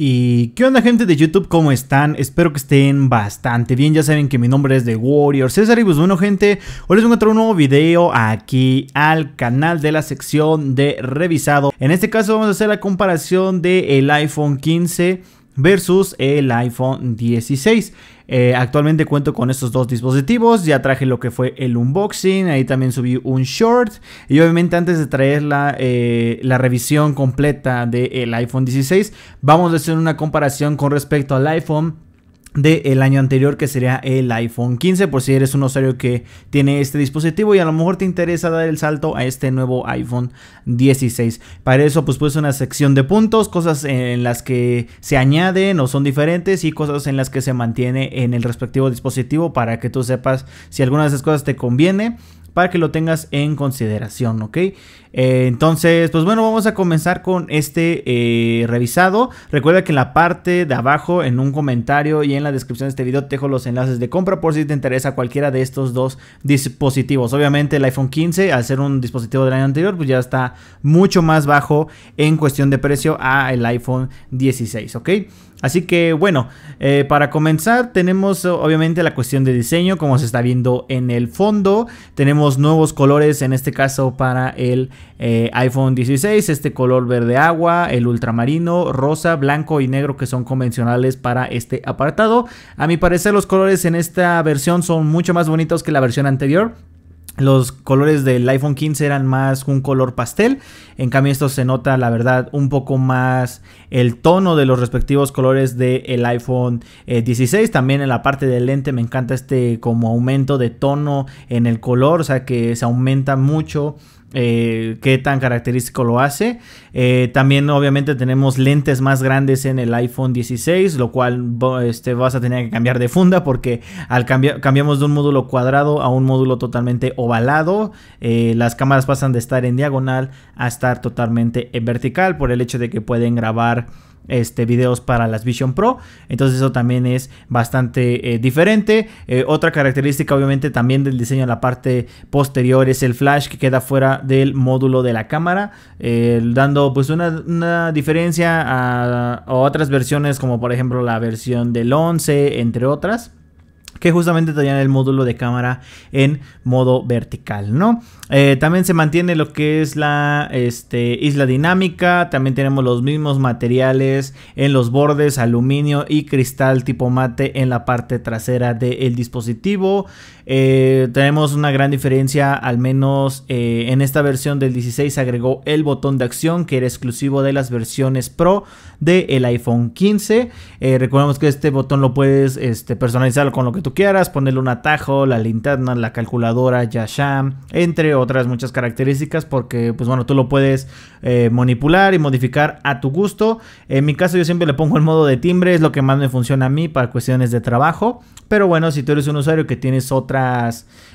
¿Y qué onda gente de YouTube? ¿Cómo están? Espero que estén bastante bien, ya saben que mi nombre es The Warrior César y pues bueno gente, hoy les voy a encontrar un nuevo video aquí al canal de la sección de revisado. En este caso vamos a hacer la comparación del iPhone 15 versus el iPhone 16. Eh, actualmente cuento con estos dos dispositivos, ya traje lo que fue el unboxing, ahí también subí un short y obviamente antes de traer la, eh, revisión completa del iPhone 16, vamos a hacer una comparación con respecto al iPhone del año anterior que sería el iPhone 15 por si eres un usuario que tiene este dispositivo y a lo mejor te interesa dar el salto a este nuevo iPhone 16 para eso pues puse una sección de puntos cosas en las que se añaden o son diferentes y cosas en las que se mantiene en el respectivo dispositivo para que tú sepas si alguna de esas cosas te conviene para que lo tengas en consideración, ¿ok? Eh, entonces, pues bueno, vamos a comenzar con este eh, revisado. Recuerda que en la parte de abajo, en un comentario y en la descripción de este video, te dejo los enlaces de compra por si te interesa cualquiera de estos dos dispositivos. Obviamente el iPhone 15, al ser un dispositivo del año anterior, pues ya está mucho más bajo en cuestión de precio a el iPhone 16, ¿ok? Así que bueno, eh, para comenzar tenemos obviamente la cuestión de diseño, como se está viendo en el fondo. Tenemos nuevos colores, en este caso para el eh, iPhone 16, este color verde agua, el ultramarino, rosa, blanco y negro que son convencionales para este apartado. A mi parecer los colores en esta versión son mucho más bonitos que la versión anterior. Los colores del iPhone 15 eran más un color pastel, en cambio esto se nota la verdad un poco más el tono de los respectivos colores del iPhone 16. Eh, También en la parte del lente me encanta este como aumento de tono en el color, o sea que se aumenta mucho eh, qué tan característico lo hace. Eh, también obviamente tenemos lentes más grandes en el iPhone 16, lo cual este, vas a tener que cambiar de funda porque al cambiar cambiamos de un módulo cuadrado a un módulo totalmente ovalado, eh, las cámaras pasan de estar en diagonal a estar totalmente en vertical por el hecho de que pueden grabar este, videos para las Vision Pro. Entonces eso también es bastante eh, diferente. Eh, otra característica obviamente también del diseño de la parte posterior es el flash que queda fuera del módulo de la cámara. Eh, dando pues una, diferencia a, otras versiones como por ejemplo la versión del 11 entre otras que justamente tenían el módulo de cámara en modo vertical, ¿no? Eh, también se mantiene lo que es la este, isla dinámica, también tenemos los mismos materiales en los bordes, aluminio y cristal tipo mate en la parte trasera del dispositivo. Eh, tenemos una gran diferencia, al menos eh, en esta versión del 16 agregó el botón de acción que era exclusivo de las versiones Pro del iPhone 15. Eh, recordemos que este botón lo puedes este, personalizar con lo que tú quieras, ponerle un atajo, la linterna, la calculadora, Yasham, entre otras muchas características, porque pues bueno, tú lo puedes manipular y modificar a tu gusto. En mi caso yo siempre le pongo el modo de timbre, es lo que más me funciona a mí para cuestiones de trabajo. Pero bueno, si tú eres un usuario que tienes otra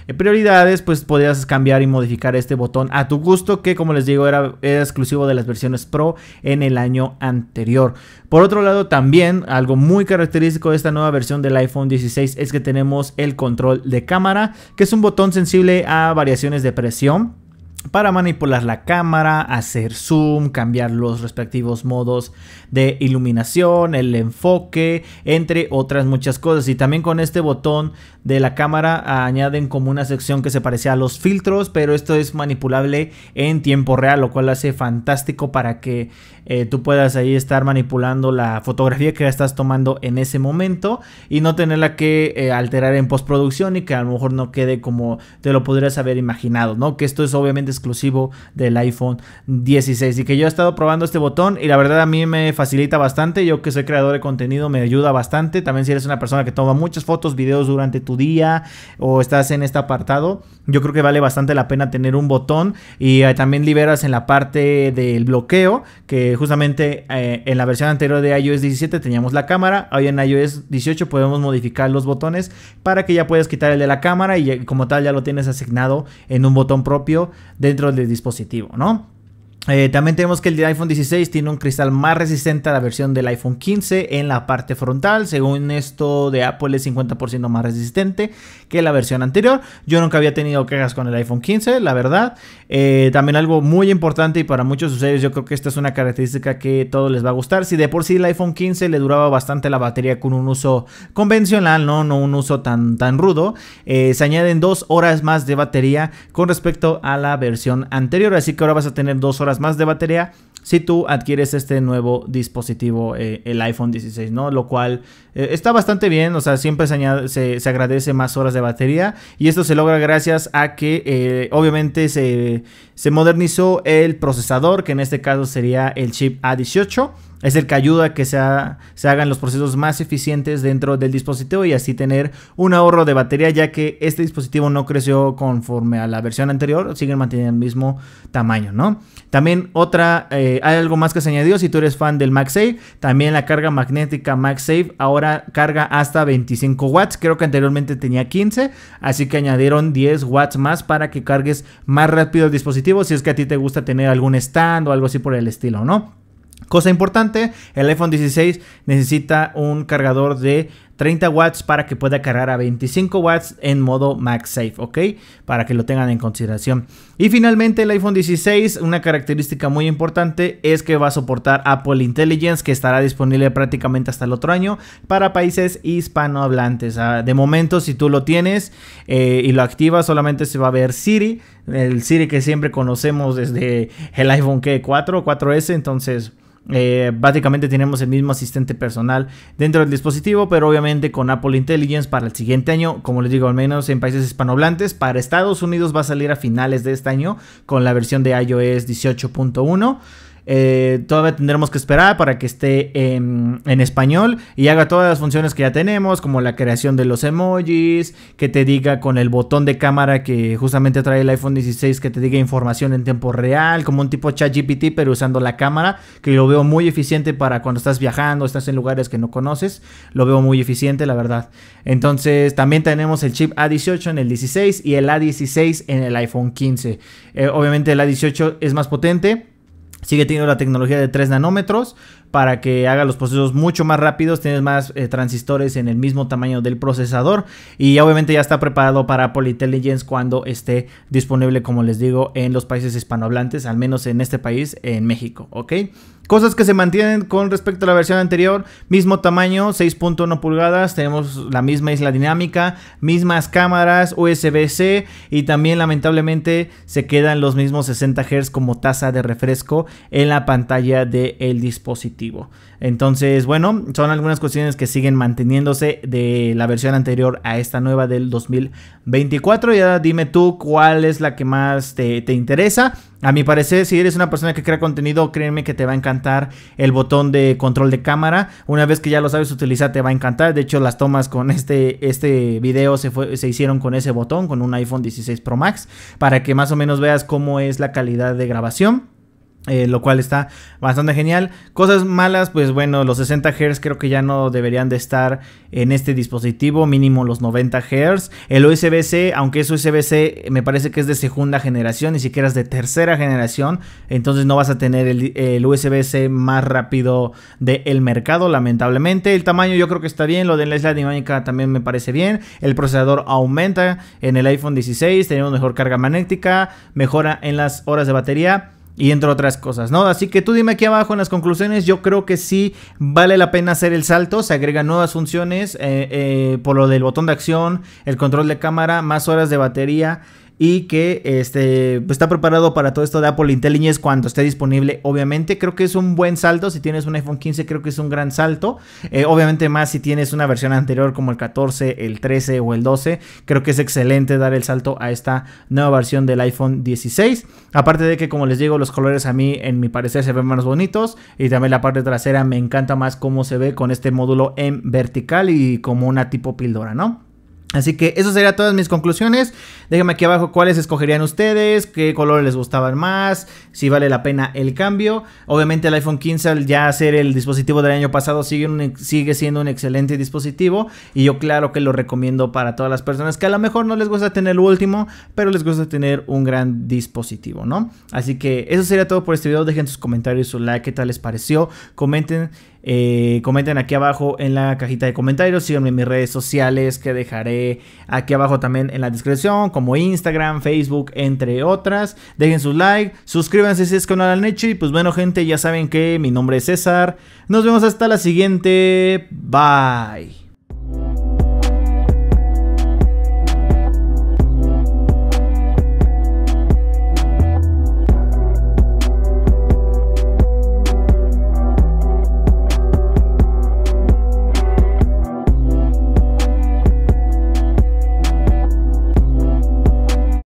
eh, prioridades, pues podrías cambiar y modificar este botón a tu gusto, que como les digo era, era, exclusivo de las versiones Pro en el año anterior. Por otro lado, también algo muy característico de esta nueva versión del iPhone 16 es que tenemos el control de cámara, que es un botón sensible a variaciones de presión para manipular la cámara, hacer zoom, cambiar los respectivos modos de iluminación, el enfoque, entre otras muchas cosas. Y también con este botón de la cámara añaden como una sección que se parecía a los filtros, pero esto es manipulable en tiempo real, lo cual hace fantástico para que eh, tú puedas ahí estar manipulando la fotografía que estás tomando en ese momento y no tenerla que eh, alterar en postproducción y que a lo mejor no quede como te lo podrías haber imaginado, ¿no? Que esto es obviamente exclusivo del iPhone 16 y que yo he estado probando este botón y la verdad a mí me facilita bastante, yo que soy creador de contenido me ayuda bastante, también si eres una persona que toma muchas fotos, videos durante tu día o estás en este apartado, yo creo que vale bastante la pena tener un botón y eh, también liberas en la parte del bloqueo que justamente eh, en la versión anterior de iOS 17 teníamos la cámara, hoy en iOS 18 podemos modificar los botones para que ya puedas quitar el de la cámara y eh, como tal ya lo tienes asignado en un botón propio dentro del dispositivo, ¿no? Eh, también tenemos que el iPhone 16 tiene un cristal más resistente a la versión del iPhone 15 en la parte frontal. Según esto de Apple es 50% más resistente que la versión anterior. Yo nunca había tenido quejas con el iPhone 15, la verdad. Eh, también algo muy importante y para muchos usuarios yo creo que esta es una característica que todos les va a gustar. Si de por sí el iPhone 15 le duraba bastante la batería con un uso convencional, no, no un uso tan, tan rudo, eh, se añaden dos horas más de batería con respecto a la versión anterior. Así que ahora vas a tener dos horas más de batería si tú adquieres este nuevo dispositivo, eh, el iPhone 16, ¿no? Lo cual eh, está bastante bien, o sea, siempre se, agradece más horas de batería y esto se logra gracias a que eh, obviamente se, se modernizó el procesador, que en este caso sería el chip A18. Es el que ayuda a que se, hagan los procesos más eficientes dentro del dispositivo y así tener un ahorro de batería, ya que este dispositivo no creció conforme a la versión anterior, sigue manteniendo el mismo tamaño, ¿no? También otra, eh, hay algo más que se añadió, si tú eres fan del MagSafe, también la carga magnética MagSafe ahora carga hasta 25 watts, creo que anteriormente tenía 15, así que añadieron 10 watts más para que cargues más rápido el dispositivo si es que a ti te gusta tener algún stand o algo así por el estilo, ¿no? Cosa importante, el iPhone 16 necesita un cargador de 30 watts para que pueda cargar a 25 watts en modo MagSafe, ¿ok? Para que lo tengan en consideración. Y finalmente el iPhone 16, una característica muy importante es que va a soportar Apple Intelligence que estará disponible prácticamente hasta el otro año para países hispanohablantes. Ah, de momento si tú lo tienes eh, y lo activas solamente se va a ver Siri, el Siri que siempre conocemos desde el iPhone k 4 o 4S, entonces... Eh, básicamente tenemos el mismo asistente personal dentro del dispositivo, pero obviamente con Apple Intelligence para el siguiente año, como les digo, al menos en países hispanohablantes, para Estados Unidos va a salir a finales de este año con la versión de iOS 18.1. Eh, todavía tendremos que esperar para que esté en, español y haga todas las funciones que ya tenemos, como la creación de los emojis, que te diga con el botón de cámara que justamente trae el iPhone 16, que te diga información en tiempo real, como un tipo chat GPT, pero usando la cámara, que lo veo muy eficiente para cuando estás viajando, estás en lugares que no conoces, lo veo muy eficiente, la verdad. Entonces, también tenemos el chip A18 en el 16 y el A16 en el iPhone 15. Eh, obviamente el A18 es más potente Sigue teniendo la tecnología de 3 nanómetros para que haga los procesos mucho más rápidos. Tienes más eh, transistores en el mismo tamaño del procesador. Y obviamente ya está preparado para Apple Intelligence cuando esté disponible, como les digo, en los países hispanohablantes, al menos en este país, en México. ¿Ok? Cosas que se mantienen con respecto a la versión anterior, mismo tamaño, 6.1 pulgadas, tenemos la misma isla dinámica, mismas cámaras, USB-C y también lamentablemente se quedan los mismos 60 Hz como tasa de refresco en la pantalla del dispositivo. Entonces, bueno, son algunas cuestiones que siguen manteniéndose de la versión anterior a esta nueva del 2024. Ya dime tú cuál es la que más te, te interesa a mi parecer, si eres una persona que crea contenido, créeme que te va a encantar el botón de control de cámara. Una vez que ya lo sabes utilizar, te va a encantar. De hecho, las tomas con este, este video se, se hicieron con ese botón, con un iPhone 16 Pro Max, para que más o menos veas cómo es la calidad de grabación. Eh, lo cual está bastante genial. Cosas malas, pues bueno, los 60 Hz creo que ya no deberían de estar en este dispositivo, mínimo los 90 Hz. El USB-C, aunque es USB-C, me parece que es de segunda generación, ni siquiera es de tercera generación, entonces no vas a tener el, USB-C más rápido del el mercado, lamentablemente. El tamaño yo creo que está bien, lo de la isla dinámica también me parece bien. El procesador aumenta en el iPhone 16, tenemos mejor carga magnética, mejora en las horas de batería y entre otras cosas, ¿no? Así que tú dime aquí abajo en las conclusiones, yo creo que sí vale la pena hacer el salto, se agregan nuevas funciones eh, eh, por lo del botón de acción, el control de cámara, más horas de batería y que este, pues, está preparado para todo esto de Apple Intelligence cuando esté disponible, obviamente. Creo que es un buen salto, si tienes un iPhone 15 creo que es un gran salto, eh, obviamente más si tienes una versión anterior como el 14, el 13 o el 12, creo que es excelente dar el salto a esta nueva versión del iPhone 16. Aparte de que como les digo, los colores a mí en mi parecer se ven más bonitos y también la parte trasera me encanta más cómo se ve con este módulo en vertical y como una tipo píldora, ¿no? Así que eso serían todas mis conclusiones. Déjenme aquí abajo cuáles escogerían ustedes, qué color les gustaban más, si vale la pena el cambio. Obviamente el iPhone 15 al ya ser el dispositivo del año pasado sigue, sigue siendo un excelente dispositivo y yo claro que lo recomiendo para todas las personas que a lo mejor no les gusta tener el último, pero les gusta tener un gran dispositivo, ¿no? Así que eso sería todo por este video. Dejen sus comentarios, su like, qué tal les pareció. Comenten. Eh, comenten aquí abajo en la cajita de comentarios, síganme en mis redes sociales que dejaré aquí abajo también en la descripción, como Instagram, Facebook, entre otras. Dejen sus like, suscríbanse si es que no lo han hecho. Y pues bueno, gente, ya saben que mi nombre es César. Nos vemos hasta la siguiente. Bye.